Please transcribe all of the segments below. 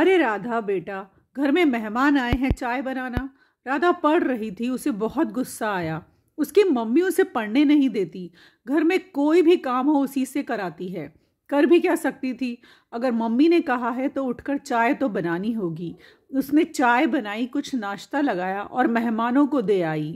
अरे राधा बेटा घर में मेहमान आए हैं चाय बनाना राधा पढ़ रही थी उसे बहुत गुस्सा आया उसकी मम्मी उसे पढ़ने नहीं देती घर में कोई भी काम हो उसी से कराती है कर भी क्या सकती थी अगर मम्मी ने कहा है तो उठकर चाय तो बनानी होगी उसने चाय बनाई कुछ नाश्ता लगाया और मेहमानों को दे आई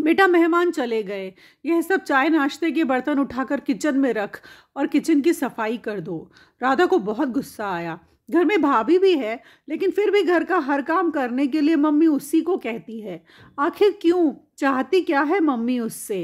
बेटा मेहमान चले गए यह सब चाय नाश्ते के बर्तन उठाकर किचन में रख और किचन की सफाई कर दो राधा को बहुत गुस्सा आया घर में भाभी भी है लेकिन फिर भी घर का हर काम करने के लिए मम्मी उसी को कहती है आखिर क्यों चाहती क्या है मम्मी उससे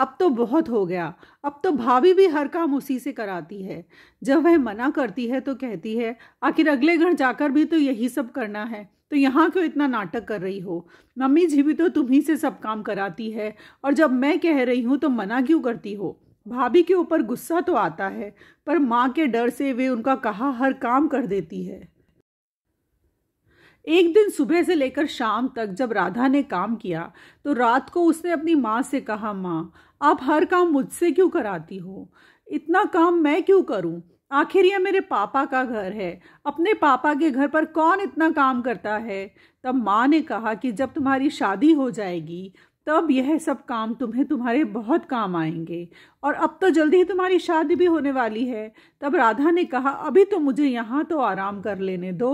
अब तो बहुत हो गया अब तो भाभी भी हर काम उसी से कराती है जब वह मना करती है तो कहती है आखिर अगले घर जाकर भी तो यही सब करना है तो यहाँ क्यों इतना नाटक कर रही हो मम्मी जी भी तो तुम्ही से सब काम कराती है और जब मैं कह रही हूँ तो मना क्यों करती हो भाभी के ऊपर गुस्सा तो आता है पर माँ के डर से वे उनका कहा हर काम कर देती है एक दिन सुबह से लेकर शाम तक जब राधा ने काम किया तो रात को उसने अपनी माँ से कहा माँ आप हर काम मुझसे क्यों कराती हो इतना काम मैं क्यों करूं आखिर यह मेरे पापा का घर है अपने पापा के घर पर कौन इतना काम करता है तब माँ ने कहा कि जब तुम्हारी शादी हो जाएगी तब यह सब काम तुम्हें तुम्हारे बहुत काम आएंगे और अब तो जल्दी ही तुम्हारी शादी भी होने वाली है तब राधा ने कहा अभी तो मुझे यहाँ तो आराम कर लेने दो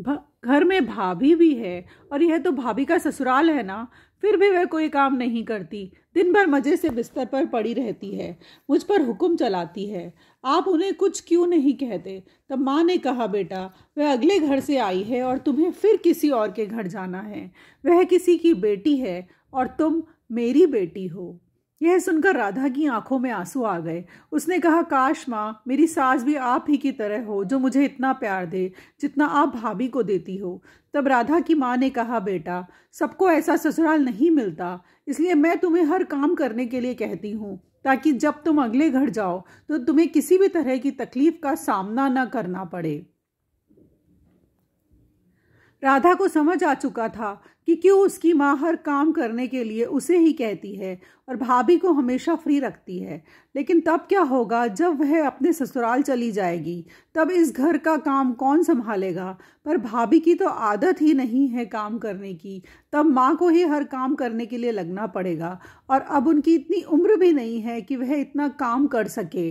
घर में भाभी भी है और यह तो भाभी का ससुराल है ना फिर भी वह कोई काम नहीं करती दिन भर मज़े से बिस्तर पर पड़ी रहती है मुझ पर हुक्म चलाती है आप उन्हें कुछ क्यों नहीं कहते तब माँ ने कहा बेटा वह अगले घर से आई है और तुम्हें फिर किसी और के घर जाना है वह किसी की बेटी है और तुम मेरी बेटी हो यह सुनकर राधा की आंखों में आंसू आ गए उसने कहा काश माँ मेरी सास भी आप ही की तरह हो जो मुझे इतना प्यार दे जितना आप भाभी को देती हो तब राधा की माँ ने कहा बेटा सबको ऐसा ससुराल नहीं मिलता इसलिए मैं तुम्हें हर काम करने के लिए कहती हूँ ताकि जब तुम अगले घर जाओ तो तुम्हें किसी भी तरह की तकलीफ का सामना न करना पड़े राधा को समझ आ चुका था कि क्यों उसकी माँ हर काम करने के लिए उसे ही कहती है और भाभी को हमेशा फ्री रखती है लेकिन तब क्या होगा जब वह अपने ससुराल चली जाएगी तब इस घर का काम कौन संभालेगा पर भाभी की तो आदत ही नहीं है काम करने की तब माँ को ही हर काम करने के लिए लगना पड़ेगा और अब उनकी इतनी उम्र भी नहीं है कि वह इतना काम कर सके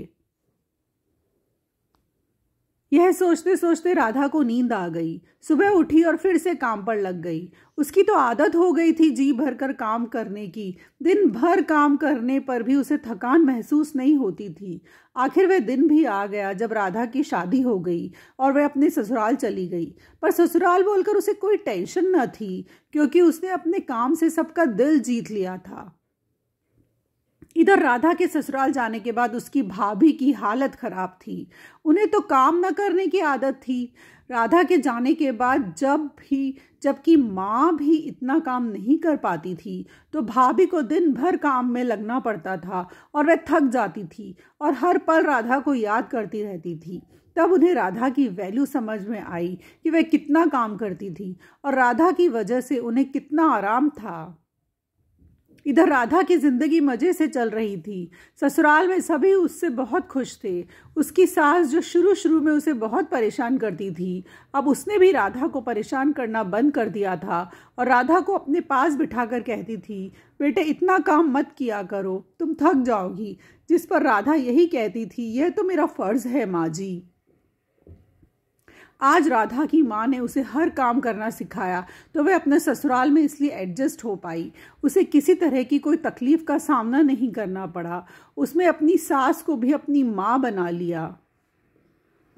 यह सोचते सोचते राधा को नींद आ गई सुबह उठी और फिर से काम पर लग गई उसकी तो आदत हो गई थी जी भर कर काम करने की दिन भर काम करने पर भी उसे थकान महसूस नहीं होती थी आखिर वह दिन भी आ गया जब राधा की शादी हो गई और वह अपने ससुराल चली गई पर ससुराल बोलकर उसे कोई टेंशन न थी क्योंकि उसने अपने काम से सबका दिल जीत लिया था इधर राधा के ससुराल जाने के बाद उसकी भाभी की हालत खराब थी उन्हें तो काम न करने की आदत थी राधा के जाने के बाद जब भी जबकि माँ भी इतना काम नहीं कर पाती थी तो भाभी को दिन भर काम में लगना पड़ता था और वह थक जाती थी और हर पल राधा को याद करती रहती थी तब उन्हें राधा की वैल्यू समझ में आई कि वह कितना काम करती थी और राधा की वजह से उन्हें कितना आराम था इधर राधा की जिंदगी मजे से चल रही थी ससुराल में सभी उससे बहुत खुश थे उसकी सास जो शुरू शुरू में उसे बहुत परेशान करती थी अब उसने भी राधा को परेशान करना बंद कर दिया था और राधा को अपने पास बिठाकर कहती थी बेटे इतना काम मत किया करो तुम थक जाओगी जिस पर राधा यही कहती थी यह तो मेरा फ़र्ज़ है माँ जी आज राधा की माँ ने उसे हर काम करना सिखाया तो वह अपने ससुराल में इसलिए एडजस्ट हो पाई उसे किसी तरह की कोई तकलीफ का सामना नहीं करना पड़ा उसमें अपनी सास को भी अपनी माँ बना लिया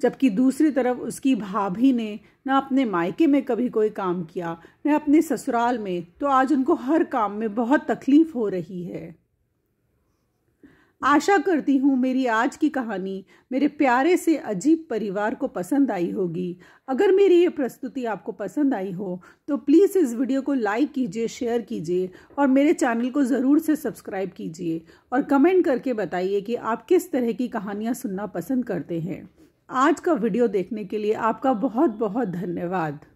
जबकि दूसरी तरफ उसकी भाभी ने न अपने मायके में कभी कोई काम किया न अपने ससुराल में तो आज उनको हर काम में बहुत तकलीफ हो रही है आशा करती हूँ मेरी आज की कहानी मेरे प्यारे से अजीब परिवार को पसंद आई होगी अगर मेरी ये प्रस्तुति आपको पसंद आई हो तो प्लीज़ इस वीडियो को लाइक कीजिए शेयर कीजिए और मेरे चैनल को ज़रूर से सब्सक्राइब कीजिए और कमेंट करके बताइए कि आप किस तरह की कहानियाँ सुनना पसंद करते हैं आज का वीडियो देखने के लिए आपका बहुत बहुत धन्यवाद